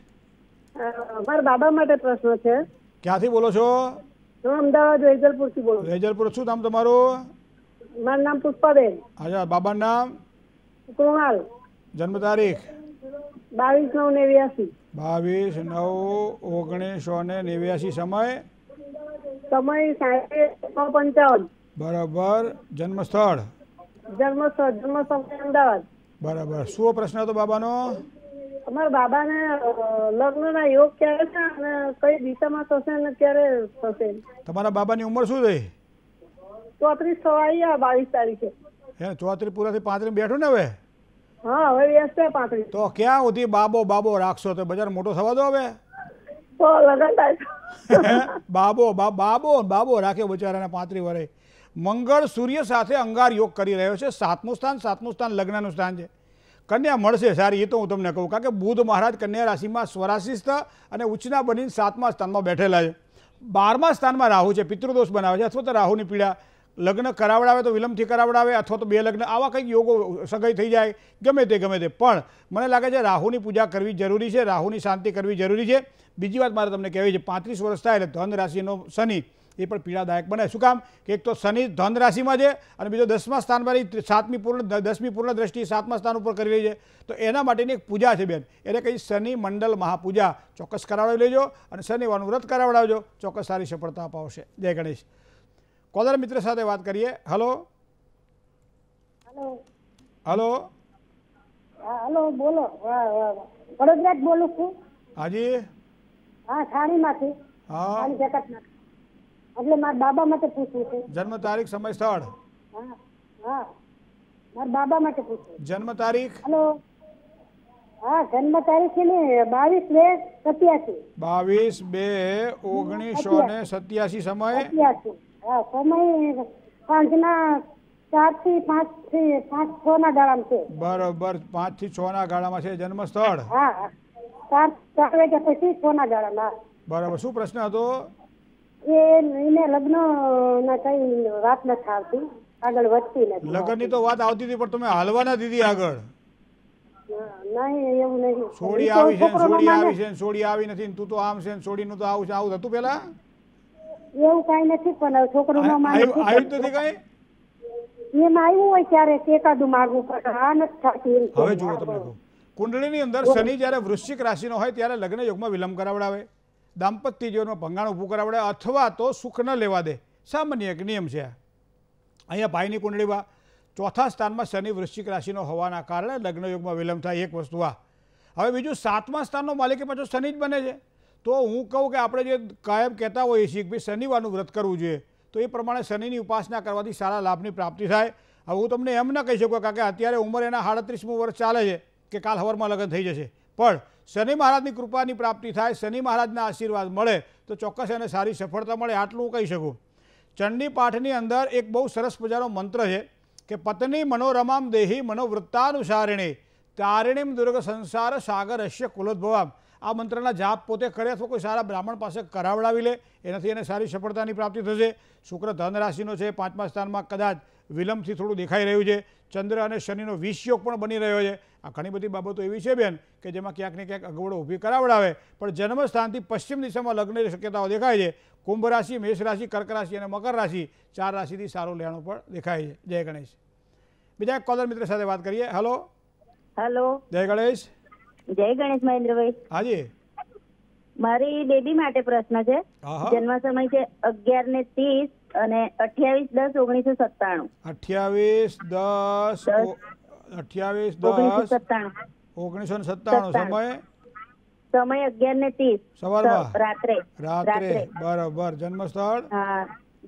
Speaker 1: મારા બાબા માટે પ્રશ્ન છે ક્યાંથી બોલો છો હું અમદાવાદ વેજલપુર થી બોલો વેજલપુર શું નામ તમારું મારું નામ પુષ્પાબેન અચ્છા બાબાનું નામ કુણાલ જન્મ તારીખ બાવીસ નવ નેવ્યાસી બાવીસ નવ ઓગણીસો ને નેવ્યાસી સમય સમય સાંજે પંચાવન બરાબર જન્મ સ્થળ
Speaker 2: જન્મ સ્થળ જન્મ સમય અમદાવાદ બરાબર શું પ્રશ્ન હતો બાબાનો અમારા બાબાને લગ્નના યોગ ક્યારે છે અને કઈ દિશામાં થશે અને ક્યારે થશે
Speaker 1: તમારા બાબાની ઉંમર શું થઈ
Speaker 2: ચોત્રીસ થવા આવી બાવીસ તારીખે
Speaker 1: હે ચોત્રી થી પાંત્રી બેઠો ને હવે તો ક્યાં સુધી બાબો બાબો રાખશો તો બજાર મોટો થવા દો હવે તો લગન બાબો બાબો બાબો રાખ્યો બચારાને પાંત્રી વરે મંગળ સૂર્ય સાથે અંગાર યોગ કરી રહ્યો છે સાતમું સ્થાન સાતમું સ્થાન લગ્નનું સ્થાન છે કન્યા મળશે સારી એ તો હું તમને કહું કારણ કે બુધ મહારાજ કન્યા રાશિમાં સ્વરાશિસ્થ અને ઉચ્ચના બનીને સાતમા સ્થાનમાં બેઠેલા છે બારમા સ્થાનમાં રાહુ છે પિતૃદોષ બનાવે છે અથવા તો રાહુની પીડા લગ્ન કરાવડાવે તો વિલંબથી કરાવડાવે અથવા તો બે લગ્ન આવા કંઈક યોગો સગાઈ થઈ જાય ગમે તે ગમે તે પણ મને લાગે છે રાહુની પૂજા કરવી જરૂરી છે રાહુની શાંતિ કરવી જરૂરી છે બીજી વાત મારે તમને કહેવી છે પાંત્રીસ વર્ષ થાય એટલે ધન રાશિનો શનિ એ પણ પીડાદાયક બને શું કામ કે એક તો શનિ ધન રાશિમાં છે અને બીજો દસમા સ્થાન પર સાતમી પૂર્ણ દસમી પૂર્ણ દ્રષ્ટિ સાતમા સ્થાન ઉપર કરી રહી છે તો એના માટેની એક પૂજા છે બેન એને કંઈ શનિ મંડળ મહાપૂજા ચોક્કસ કરાવડાવી લેજો અને શનિવારનું વ્રત કરાવડાવજો ચોક્કસ સારી સફળતા અપાવશે જય ગણેશ કોલર મિત્ર સાથે વાત કરીએ હલો
Speaker 2: હલો હલો બોલો વડોદરા બોલું છું હાજી હા સાડીમાંથી હા એટલે મારા બાબા માટે પૂછવું છે
Speaker 1: જન્મ તારીખ સમય સ્થળ હા
Speaker 2: હા મારા બાબા માટે પૂછવું જન્મ તારીખ હલો હા જન્મ તારીખ છે ને બાવીસ બે સત્યાસી
Speaker 1: બાવીસ બે ઓગણીસો ને સત્યાસી સમય
Speaker 2: સત્યાસી સમય સાંજના ચાર થી પાંચ થી પાંચ છ ના ગાળામાં છે બરોબર પાંચ થી છ
Speaker 1: ના ગાળામાં છે જન્મસ્થળ સ્થળ હા
Speaker 2: ચાર ચાર પછી છ ના ગાળામાં
Speaker 1: બરોબર શું પ્રશ્ન હતો
Speaker 2: એને લગ્ન ના કઈ વાત નથી આવતી આગળ વધતી નથી લગ્ન
Speaker 1: ની તો વાત આવતી હતી પણ તમે હાલવા ના દીધી આગળ
Speaker 2: છોડી આવી છે છોડી આવી
Speaker 1: છે છોડી આવી નથી તું તો આમ છે છોડી નું તો
Speaker 2: આવું છે આવું થતું પેલા એવું કઈ નથી પણ છોકરું નો માને એમ આવ્યું હોય ત્યારે એકાદું માગવું પડે આ નથી થતી હવે જુઓ તમને
Speaker 1: કુંડળીની અંદર શનિ જ્યારે વૃશ્ચિક રાશિનો હોય ત્યારે લગ્ન યોગમાં વિલંબ કરાવડાવે દાંપત્ય જીવનમાં ભંગાણ ઊભું કરાવડે અથવા તો સુખ ન લેવા દે સામાન્ય એક નિયમ છે અહીંયા ભાઈની કુંડળીમાં ચોથા સ્થાનમાં શનિ વૃશ્ચિક રાશિનો હોવાના કારણે લગ્ન યુગમાં વિલંબ થાય એક વસ્તુ આ હવે બીજું સાતમા સ્થાનનો માલિકી પાછો શનિ જ બને છે તો હું કહું કે આપણે જે કાયમ કહેતા હોઈએ છીએ કે શનિવારનું વ્રત કરવું જોઈએ તો એ પ્રમાણે શનિની ઉપાસના કરવાથી સારા લાભની પ્રાપ્તિ થાય હવે હું તમને એમ ન કહી શકું કારણ કે અત્યારે ઉંમર એના સાડત્રીસમું વર્ષ ચાલે છે કે કાલ હવરમાં લગ્ન થઈ જશે પણ શનિ મહારાજની કૃપાની પ્રાપ્તિ થાય શનિ મહારાજના આશીર્વાદ મળે તો ચોક્કસ એને સારી સફળતા મળે આટલું હું કહી શકું ચંડી પાઠની અંદર એક બહુ સરસ મજાનો મંત્ર છે કે પત્ની મનોરમામ દેહી મનોવૃત્તાનુસારિણી તારિણીમ દુર્ગ સંસાર સાગર હસ્ય કુલોદ્ભવામ આ મંત્રના જાપ પોતે કરે અથવા કોઈ સારા બ્રાહ્મણ પાસે કરાવડાવી લે એનાથી એને સારી સફળતાની પ્રાપ્તિ થશે શુક્ર ધન રાશિનો છે પાંચમા સ્થાનમાં કદાચ વિલંબથી થોડું દેખાઈ રહ્યું છે ચંદ્ર અને શનિનો વિષયોગ પણ બની રહ્યો છે આ ઘણી બધી બાબતો એવી છે બેન કે જેમાં ક્યાંક ને ક્યાંક અગવડો ઊભી કરાવડાવે પણ જન્મસ્થાનથી પશ્ચિમ દિશામાં લગ્નની શક્યતાઓ દેખાય છે કુંભ રાશિ મેષ રાશિ કર્ક રાશિ અને મકર રાશિ ચાર રાશિથી સારું લેણું પણ દેખાય છે જય ગણેશ બીજા એક કોલર મિત્ર સાથે વાત કરીએ હલો
Speaker 2: હેલો જય ગણેશ જય ગણેશ મહેન્દ્રભાઈ હાજી મારી બેબી માટે પ્રશ્ન છે જન્મ સમય છે અગિયાર ને ત્રીસ અને અઠ્યાવીસ દસ ઓગણીસો સત્તાણું
Speaker 1: અઠ્યાવીસ દસ અઠ્યાવીસ દસ ઓગણીસો સત્તાણું સમય
Speaker 2: સમય અગિયાર ને ત્રીસ સવાર રાત્રે રાત્રે
Speaker 1: બરાબર જન્મસ્થળ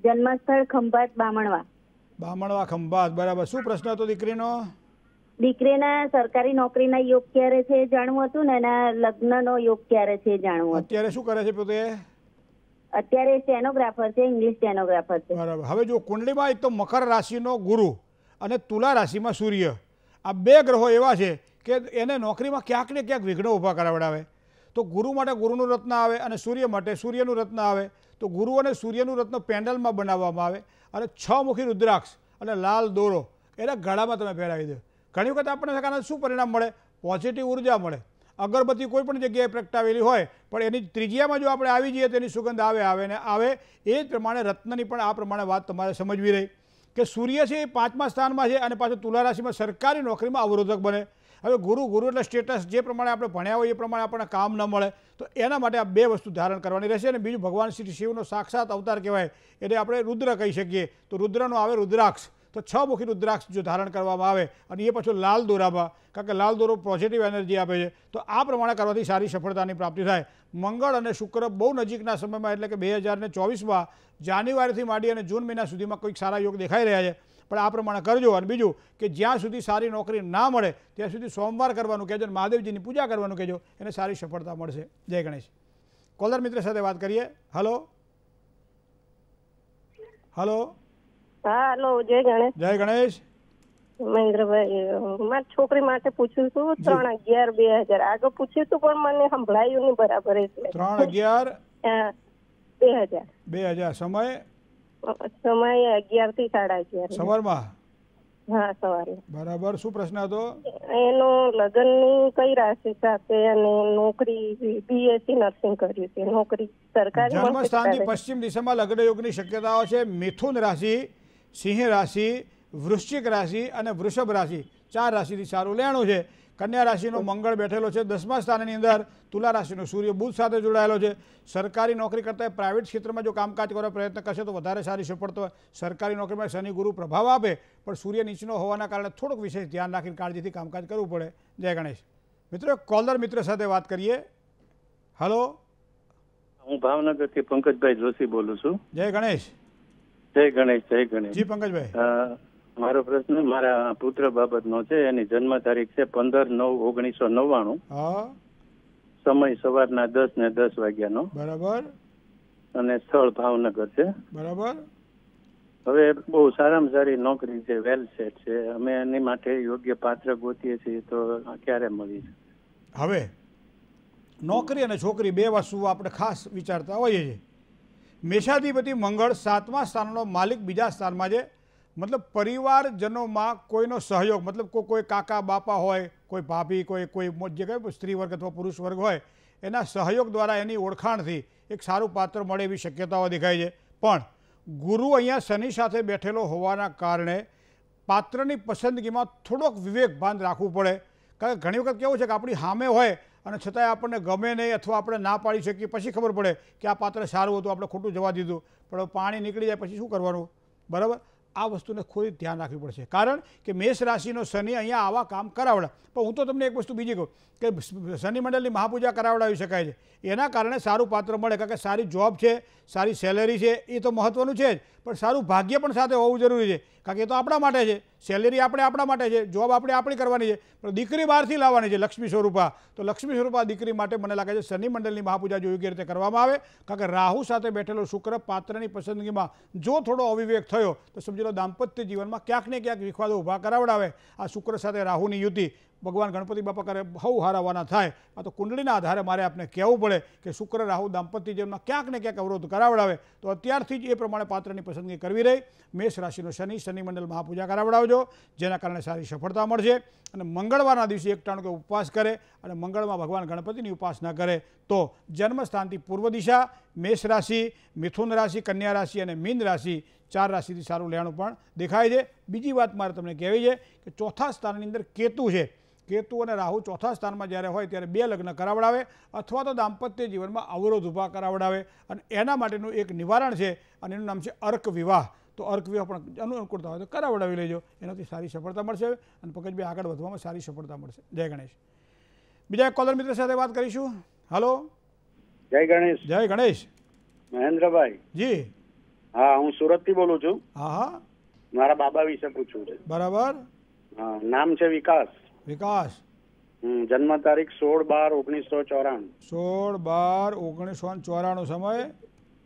Speaker 2: જન્મસ્થળ ખંભાત બામણવા
Speaker 1: બામણવા ખંભાત બરાબર શું પ્રશ્ન હતો દીકરીનો
Speaker 2: દીકરીના સરકારી નોકરીના યોગ ક્યારે છે જાણવું હતું ને એના લગ્નનો યોગ ક્યારે છે જાણવું અત્યારે શું કરે છે પોતે અત્યારે સ્ટેનોગ્રાફર છે ઇંગ્લિશ સ્ટેનોગ્રાફર છે બરાબર હવે જો કુંડલીમાં એક તો મકર
Speaker 1: રાશિનો ગુરુ અને તુલા રાશિમાં સૂર્ય આ બે ગ્રહો એવા છે કે એને નોકરીમાં ક્યાંક ને ક્યાંક વિઘ્નો ઊભા કરાવડાવે તો ગુરુ માટે ગુરુનું રત્ન આવે અને સૂર્ય માટે સૂર્યનું રત્ન આવે તો ગુરુ અને સૂર્યનું રત્ન પેન્ડલમાં બનાવવામાં આવે અને છ મુખી રુદ્રાક્ષ અને લાલ દોરો એના ગળામાં તમે પહેરાવી દો ઘણી વખત આપણને સકારાત્મક શું પરિણામ મળે પોઝિટિવ ઉર્જા મળે અગરબત્તી કોઈ પણ જગ્યાએ પ્રગટાવેલી હોય પણ એની ત્રિજ્યામાં જો આપણે આવી જઈએ તો એની સુગંધ આવે આવે ને આવે એ જ પ્રમાણે રત્નની પણ આ પ્રમાણે વાત તમારે સમજવી રહી કે સૂર્ય છે એ પાંચમા સ્થાનમાં છે અને પાછું તુલા સરકારી નોકરીમાં અવરોધક બને હવે ગુરુ ગુરુ એટલે સ્ટેટસ જે પ્રમાણે આપણે ભણ્યા હોય એ પ્રમાણે આપણને કામ ન મળે તો એના માટે આ બે વસ્તુ ધારણ કરવાની રહેશે અને બીજું ભગવાન શ્રી શિવનો સાક્ષાત અવતાર કહેવાય એટલે આપણે રુદ્ર કહી શકીએ તો રુદ્રનો આવે રુદ્રાક્ષ તો છ મુખી રુદ્રાક્ષ જો ધારણ કરવામાં આવે અને એ પાછું લાલ દોરામાં કારણ કે લાલ દોરો પોઝિટિવ એનર્જી આપે છે તો આ પ્રમાણે કરવાથી સારી સફળતાની પ્રાપ્તિ થાય મંગળ અને શુક્ર બહુ નજીકના સમયમાં એટલે કે બે હજારને ચોવીસમાં જાન્યુઆરીથી માંડી અને જૂન મહિના સુધીમાં કોઈક સારા યોગ દેખાઈ રહ્યા છે પણ આ પ્રમાણે કરજો અને બીજું કે જ્યાં સુધી સારી નોકરી ના મળે ત્યાં સુધી સોમવાર કરવાનું કહેજો મહાદેવજીની પૂજા કરવાનું કહેજો એને સારી સફળતા મળશે જય ગણેશ કોલર મિત્ર સાથે વાત કરીએ હલો
Speaker 2: હલો હાલો જય ગણેશ જય ગણેશ મહેન્દ્રભાઈ મારી છોકરી માટે પૂછ્યું હતું ત્રણ અગિયાર બે હજાર આગળ પૂછ્યું હતું પણ મને સંભળાયું નહીં બરાબર એટલે ત્રણ અગિયાર બે હજાર
Speaker 1: બે હજાર સમય
Speaker 2: સમય અગિયાર થી સાડા અગિયાર સવારમાં હા સવારે
Speaker 1: બરાબર શું પ્રશ્ન હતો
Speaker 2: એનો લગ્ન ની કઈ રાશિ સાથે અને નોકરી બીએસસી નર્સિંગ કર્યું છે નોકરી સરકારી જન્મસ્થાનથી
Speaker 1: પશ્ચિમ દિશામાં લગ્ન યોગની શક્યતાઓ છે મિથુન રાશિ સિંહ રાશિ વૃશ્ચિક રાશિ અને વૃષભ રાશિ ચાર રાશિથી સારું લેણું છે કન્યા રાશિનો મંગળ બેઠેલો છે દસમા સ્થાનની અંદર તુલા રાશિનો સૂર્ય બુધ સાથે જોડાયેલો છે સરકારી નોકરી કરતાં પ્રાઇવેટ ક્ષેત્રમાં જો કામકાજ કરવા પ્રયત્ન કરશે તો વધારે સારી સફળતા સરકારી નોકરીમાં શનિ ગુરુ પ્રભાવ આપે પણ સૂર્ય નીચનો હોવાના કારણે થોડુંક વિશેષ ધ્યાન રાખીને કાળજીથી કામકાજ કરવું પડે જય ગણેશ મિત્રો કોલર મિત્ર સાથે વાત કરીએ
Speaker 2: હલો હું ભાવનગરથી પંકજભાઈ જોશી બોલું છું જય ગણેશ જય ગણેશ જય ગણેશ જી પંકજભાઈ મારો પ્રશ્ન મારા પુત્ર બાબત નો છે એની જન્મ તારીખ છે પંદર નવ ઓગણીસો નવ્વાણું સમય સવારના દસ ને દસ વાગ્યાનો બરાબર અને સ્થળ ભાવનગર છે બરાબર હવે બહુ સારામાં સારી નોકરી છે વેલ સેટ છે અમે એની માટે યોગ્ય પાત્ર ગોતીએ છીએ તો ક્યારે મળી
Speaker 1: હવે નોકરી અને છોકરી બે વસ્તુ આપણે ખાસ વિચારતા હોઈએ છીએ મેષાધિપતિ મંગળ સાતમા સ્થાનનો માલિક બીજા સ્થાનમાં છે મતલબ પરિવારજનોમાં કોઈનો સહયોગ મતલબ કોઈ કાકા બાપા હોય કોઈ ભાભી કોઈ કોઈ જે કહે સ્ત્રી વર્ગ અથવા પુરુષ વર્ગ હોય એના સહયોગ દ્વારા એની ઓળખાણથી એક સારું પાત્ર મળે એવી શક્યતાઓ દેખાય છે પણ ગુરુ અહીંયા શનિ સાથે બેઠેલો હોવાના કારણે પાત્રની પસંદગીમાં થોડોક વિવેકભાન રાખવું પડે કારણ કે ઘણી વખત કેવું છે કે આપણી સામે હોય અને છતાંય આપણને ગમે નહીં અથવા આપણે ના પાડી શકીએ પછી ખબર પડે કે આ પાત્ર સારું હતું આપણે ખોટું જવા દીધું પણ પાણી નીકળી જાય પછી શું કરવાનું બરાબર આ વસ્તુને ખોઈ ધ્યાન રાખવી પડશે કારણ કે મેષ રાશિનો શનિ અહીંયા આવા કામ કરાવડા પણ હું તો તમને એક વસ્તુ બીજી કહું કે શનિ મંડળની મહાપૂજા કરાવડાવી શકાય છે એના કારણે સારું પાત્ર મળે કારણ કે સારી જોબ છે સારી સેલેરી છે એ તો મહત્ત્વનું છે જ પણ સારું ભાગ્ય પણ સાથે હોવું જરૂરી છે કારણ કે એ તો આપણા માટે છે સેલેરી આપણે આપણા માટે છે જોબ આપણે આપણી કરવાની છે પણ દીકરી બહારથી લાવવાની છે લક્ષ્મી સ્વરૂપા તો લક્ષ્મી સ્વરૂપા દીકરી માટે મને લાગે છે શનિ મંડળની મહાપૂજા જો યોગ્ય રીતે કરવામાં આવે કારણ કે રાહુ સાથે બેઠેલો શુક્ર પાત્રની પસંદગીમાં જો થોડો અવિવેક થયો તો સમજી લો દાંપત્ય જીવનમાં ક્યાંક ને ક્યાંક વિખવાદો ઊભા કરાવડાવે આ શુક્ર સાથે રાહુની યુતિ ભગવાન ગણપતિ બાપા કરે બહુ હારાવાના થાય આ તો કુંડળીના આધારે મારે આપને કહેવું પડે કે શુક્ર રાહુ દાંપત્ય ક્યાંક ને ક્યાંક અવરોધ કરાવડાવે તો અત્યારથી જ એ પ્રમાણે પાત્રની પસંદગી કરવી રહી મેષ રાશિનો શનિ શનિમંડળ મહાપૂજા કરાવડાવજો જેના કારણે સારી સફળતા મળશે અને મંગળવારના દિવસે એક ટાણું કે ઉપવાસ કરે અને મંગળમાં ભગવાન ગણપતિની ઉપાસના કરે તો જન્મસ્થાનથી પૂર્વ દિશા મેષ રાશિ મિથુન રાશિ કન્યા રાશિ અને મીન રાશિ ચાર રાશિથી સારું લેણું પણ દેખાય છે બીજી વાત મારે તમને કહેવી છે કે ચોથા સ્થાનની અંદર કેતુ છે કેતુ અને રાહુ ચોથા સ્થાનમાં જ્યારે હોય ત્યારે બે લગ્ન કરાવડાવે અથવા તો દાંપત્ય જીવનમાં અવરોધ ઉભા કરાવડાવે અને એના માટેનું એક નિવારણ છે અને એનું નામ છે અર્ક વિવાહ તો અર્ક વિવાહ પણ અનુકૂળતા હોય તો કરાવડાવી લેજો એનાથી સારી સફળતા મળશે અને પંકજભાઈ આગળ વધવામાં સારી સફળતા મળશે જય ગણેશ બીજા કોલર મિત્ર સાથે વાત કરીશું હલો જય ગણેશ જય ગણેશ મહેન્દ્રભાઈ જી
Speaker 2: હા હું સુરત થી બોલું છું હા હા મારા બાબા વિશે પૂછવું છે બરાબર નામ છે વિકાસ વિકાસ જન્મ તારીખ સોળ બાર ઓગણીસો ચોરાણું
Speaker 1: સોળ બાર ઓગણીસો ચોરાણું સમય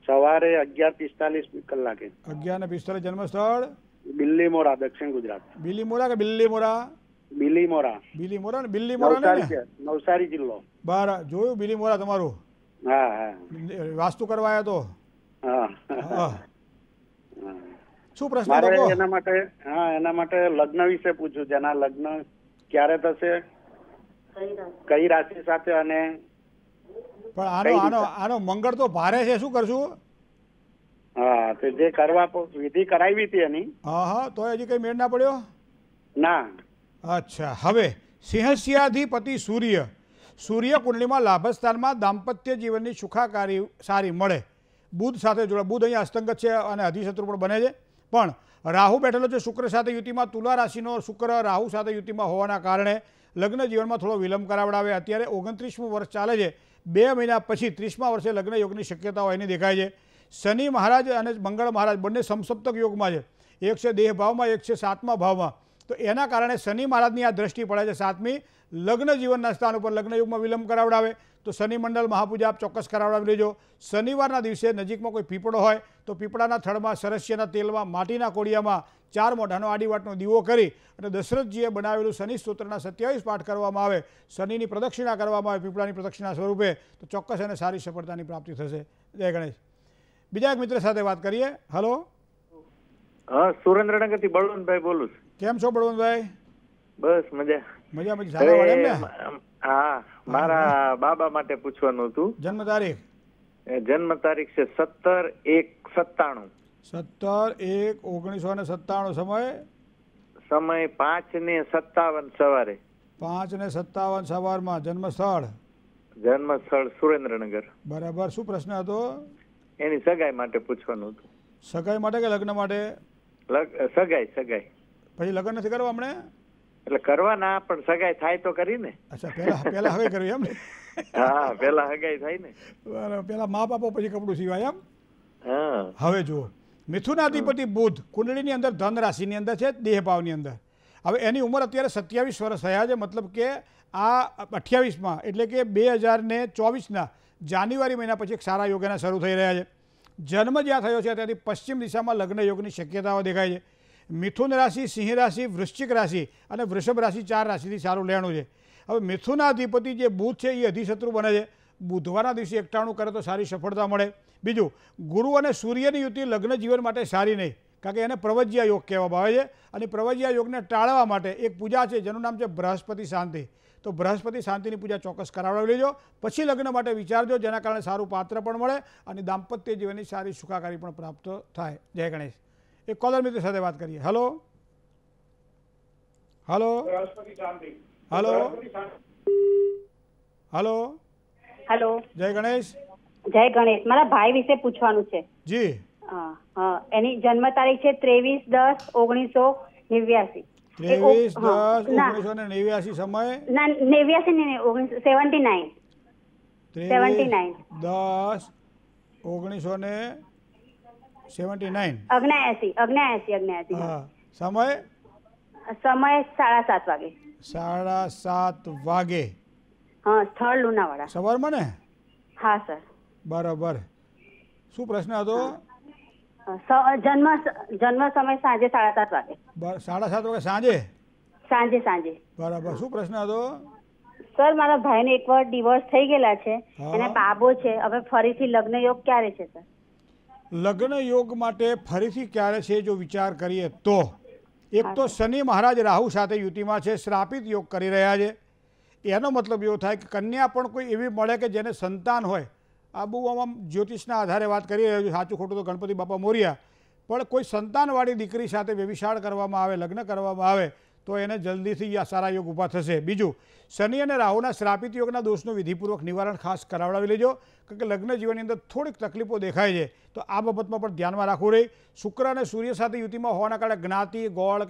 Speaker 2: સવારે અગિયાર પિસ્તાલીસ કલાકે
Speaker 1: અગિયાર ને પિસ્તાલીસ જન્મ સ્થળ બિલ્લીમોરા દક્ષિણ ગુજરાત બિલીમોરા કે બિલ્લીમોરા બિલીમોરા બિલીમોરા બિલીમોરા
Speaker 2: નવસારી જિલ્લો
Speaker 1: બાર જોયું બિલીમોરા તમારું હા હા વાસ્તુ કરવા તો
Speaker 2: હા
Speaker 1: શું પ્રશ્ન એના માટે હા એના માટે લગ્ન વિશે પૂછ્યું જેના લગ્ન ક્યારે થશે કઈ રાશિ સાથે અને પણ આનો આનો આનો મંગળ તો ભારે છે શું કરશું હા તો જે કરવા વિધિ કરાવી હતી એની હા હા તો હજી કઈ મેળ ના પડ્યો ના અચ્છા હવે સિંહસ્યાધિપતિ સૂર્ય સૂર્ય કુંડલીમાં લાભસ્થાનમાં દાંપત્ય જીવનની સુખાકારી સારી મળે બુદ્ધ સાથે જોડે બુધ અહીંયા અસ્તંગત છે અને અધિશત્રુ પણ બને છે પણ રાહુ બેઠેલો છે શુક્ર સાથે યુતિમાં તુલા રાશિનો શુક્ર રાહુ સાથે યુતિમાં હોવાના કારણે લગ્ન જીવનમાં થોડો વિલંબ કરાવડાવે અત્યારે ઓગણત્રીસમું વર્ષ ચાલે છે બે મહિના પછી ત્રીસમા વર્ષે લગ્ન યોગની શક્યતાઓ એની દેખાય છે શનિ મહારાજ અને મંગળ મહારાજ બંને સમસપ્તક યોગમાં છે એક છે દેહભાવમાં એક છે સાતમા ભાવમાં તો એના કારણે શનિ મહારાજની આ દ્રષ્ટિ પડે છે સાતમી લગ્ન જીવનના સ્થાન ઉપર લગ્ન યોગમાં વિલંબ કરાવડાવે તો શનિ મંડળ મહાપૂજા આપ ચોક્કસ કરાવડાવી લેજો શનિવારના દિવસે નજીકમાં કોઈ પીપળો હોય તો પીપળાના થડમાં સરસ્યના તેલમાં માટીના કોડિયામાં ચાર મોઢાનો આડીવાટનો દીવો કરી અને દશરથજીએ બનાવેલું શનિ સ્તોત્રના સત્યાવીસ પાઠ કરવામાં આવે શનિની પ્રદક્ષિણા કરવામાં આવે પીપળાની પ્રદક્ષિણા સ્વરૂપે તો ચોક્કસ અને સારી સફળતાની પ્રાપ્તિ થશે જય ગણેશ બીજા એક મિત્ર સાથે વાત કરીએ હલો હા સુરેન્દ્રનગરથી બળવંતભાઈ બોલું છું કેમ છો બળવંતભાઈ બસ મજા મજા મજા સારા હા મારા બાબા માટે પૂછવાનું હતું જન્મ તારીખ જન્મ
Speaker 2: તારીખ છે સત્તર એક સત્તાણું
Speaker 1: સત્તર એક ઓગણીસો ને સત્તાણું સમય
Speaker 2: સમય પાંચ ને સત્તાવન સવારે
Speaker 1: પાંચ ને સત્તાવન સવારમાં જન્મ સ્થળ
Speaker 2: જન્મ સ્થળ સુરેન્દ્રનગર
Speaker 1: બરાબર શું પ્રશ્ન હતો
Speaker 2: એની સગાઈ માટે પૂછવાનું હતું
Speaker 1: સગાઈ માટે કે લગ્ન માટે સગાઈ સગાઈ પછી લગ્ન નથી કરવા હમણાં એટલે કરવાના પણ સગાઈ થાય તો કરી ને અચ્છા પેલા પેલા હવે કરવી એમ હા પેલા સગાઈ થાય ને બરાબર પેલા મા બાપો પછી કપડું સીવાય એમ હવે જુઓ મિથુનાધિપતિ બુધ કુંડળીની અંદર ધન રાશિ ની અંદર છે દેહભાવની અંદર હવે એની ઉંમર અત્યારે સત્યાવીસ વર્ષ થયા છે મતલબ કે આ અઠ્યાવીસમાં એટલે કે બે હજાર ને ચોવીસના જાન્યુઆરી મહિના પછી એક સારા યોગ એના શરૂ થઈ રહ્યા છે જન્મ જ્યાં થયો છે ત્યાંથી પશ્ચિમ દિશામાં લગ્ન યોગની શક્યતાઓ દેખાય છે મિથુન રાશિ સિંહ રાશિ વૃશ્ચિક રાશિ અને વૃષભ રાશિ ચાર રાશિથી સારું લેણું છે હવે મિથુના અધિપતિ જે બુધ છે એ અધિશત્રુ બને છે બુધવારના દિવસે એકટાણું કરે તો સારી સફળતા મળે બીજું ગુરુ અને સૂર્યની યુતિ લગ્ન જીવન માટે સારી નહીં કારણ કે એને પ્રવજ્યા યોગ કહેવામાં આવે છે અને પ્રવજ્યા યોગને ટાળવા માટે એક પૂજા છે જેનું નામ છે બૃહસ્પતિ શાંતિ તો બૃહસ્પતિ શાંતિની પૂજા ચોક્કસ કરાવડાવી લેજો પછી લગ્ન માટે વિચારજો જેના કારણે સારું પાત્ર પણ મળે અને દાંપત્ય જીવનની સારી સુખાકારી પણ પ્રાપ્ત થાય જય ગણેશ એક કોલર મિત્ર સાથે વાત કરીએ hello hello hello hello hello જય ગણેશ જય
Speaker 2: ગણેશ મારા ભાઈ વિશે પૂછવાનું છે જી એની જન્મ તારીખ છે ત્રેવીસ દસ ઓગણીસો નેવ્યાસી ત્રેવીસ દસ ઓગણીસો
Speaker 1: ને નેવ્યાસી સમય
Speaker 2: ના નેવ્યાસી ને ઓગણીસો સેવન્ટી નાઇન
Speaker 1: સેવન્ટી નાઇન દસ ઓગણીસો ને સેવન્ટી નાઇન સમય
Speaker 2: સમય સાડા સાત વાગે
Speaker 1: સાડા સાત વાગે
Speaker 2: હા સ્થળ લુણાવાડા સવારમાં ને હા સર બરાબર શું પ્રશ્ન હતો જન્મ જન્મ સમય સાંજે સાડા સાત વાગે
Speaker 1: સાડા સાત વાગે સાંજે
Speaker 2: સાંજે સાંજે બરાબર શું પ્રશ્ન હતો સર મારા ભાઈને એકવાર ડિવોર્સ થઈ ગયેલા છે એને બાબો છે હવે ફરીથી લગ્ન યોગ ક્યારે છે સર
Speaker 1: લગ્ન યોગ માટે ફરીથી ક્યારે છે જો વિચાર કરીએ તો એક તો શનિ મહારાજ રાહુ સાથે યુતિમાં છે શ્રાપિત યોગ કરી રહ્યા છે એનો મતલબ એવો થાય કે કન્યા પણ કોઈ એવી મળે કે જેને સંતાન હોય આ બહુ આમ જ્યોતિષના આધારે વાત કરી રહ્યો છું સાચું ખોટું તો ગણપતિ બાપા મોર્યા પણ કોઈ સંતાનવાળી દીકરી સાથે વ્યવિશાળ કરવામાં આવે લગ્ન કરવામાં આવે તો એને જલ્દીથી સારા યોગ ઊભા થશે બીજું શનિ અને રાહુના શ્રાપિત યોગના દોષનું વિધિપૂર્વક નિવારણ ખાસ કરાવડાવી લેજો કારણ કે લગ્ન જીવનની અંદર થોડીક તકલીફો દેખાય છે તો આ બાબતમાં પણ ધ્યાનમાં રાખવું રહી શુક્ર અને સૂર્ય સાથે યુતિમાં હોવાના કારણે જ્ઞાતિ ગોળ કે